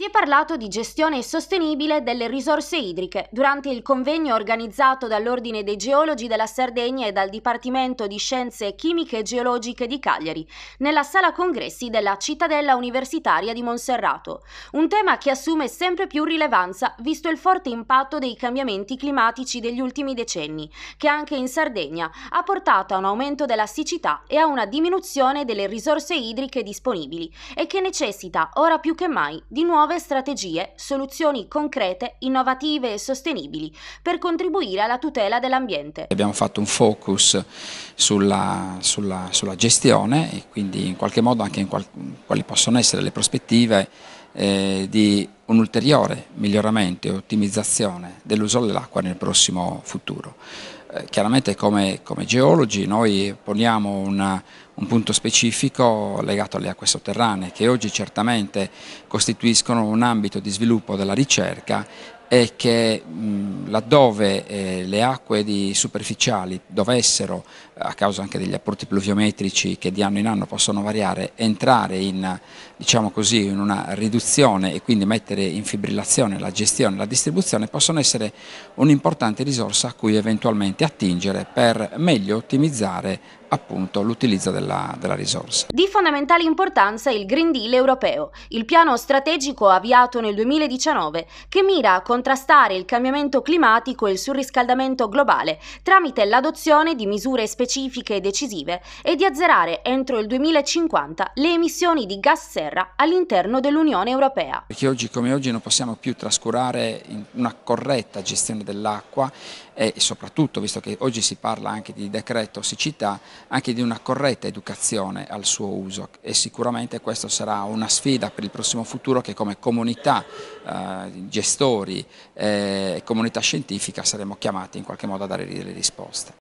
Si è parlato di gestione sostenibile delle risorse idriche durante il convegno organizzato dall'Ordine dei Geologi della Sardegna e dal Dipartimento di Scienze Chimiche e Geologiche di Cagliari, nella sala congressi della Cittadella Universitaria di Monserrato. Un tema che assume sempre più rilevanza visto il forte impatto dei cambiamenti climatici degli ultimi decenni, che anche in Sardegna ha portato a un aumento della siccità e a una diminuzione delle risorse idriche disponibili e che necessita ora più che mai di nuove nuove strategie, soluzioni concrete, innovative e sostenibili per contribuire alla tutela dell'ambiente. Abbiamo fatto un focus sulla, sulla, sulla gestione e quindi in qualche modo anche in qual, quali possono essere le prospettive eh, di un ulteriore miglioramento e ottimizzazione dell'uso dell'acqua nel prossimo futuro. Eh, chiaramente come, come, geologi noi poniamo una, un punto specifico legato alle acque sotterranee che oggi certamente costituiscono un ambito di sviluppo della ricerca e che mh, laddove eh, le acque superficiali dovessero, a causa anche degli apporti pluviometrici che di anno in anno possono variare, entrare in, diciamo così, in una riduzione e quindi mettere in fibrillazione la gestione e la distribuzione, possono essere un'importante risorsa a cui eventualmente attingere per meglio ottimizzare appunto l'utilizzo della, della, risorsa. Di fondamentale importanza il Green Deal europeo, il piano strategico avviato nel 2019 che mira a contrastare il cambiamento climatico e il surriscaldamento globale tramite l'adozione di misure specifiche e decisive e di azzerare entro il 2050 le emissioni di gas serra all'interno dell'Unione Europea. Perché oggi come oggi non possiamo più trascurare una corretta gestione dell'acqua e soprattutto, visto che oggi si parla anche di decreto siccità, anche di una corretta educazione al suo uso e sicuramente questa sarà una sfida per il prossimo futuro che come comunità, eh, gestori e eh, comunità scientifica saremo chiamati in qualche modo a dare le risposte.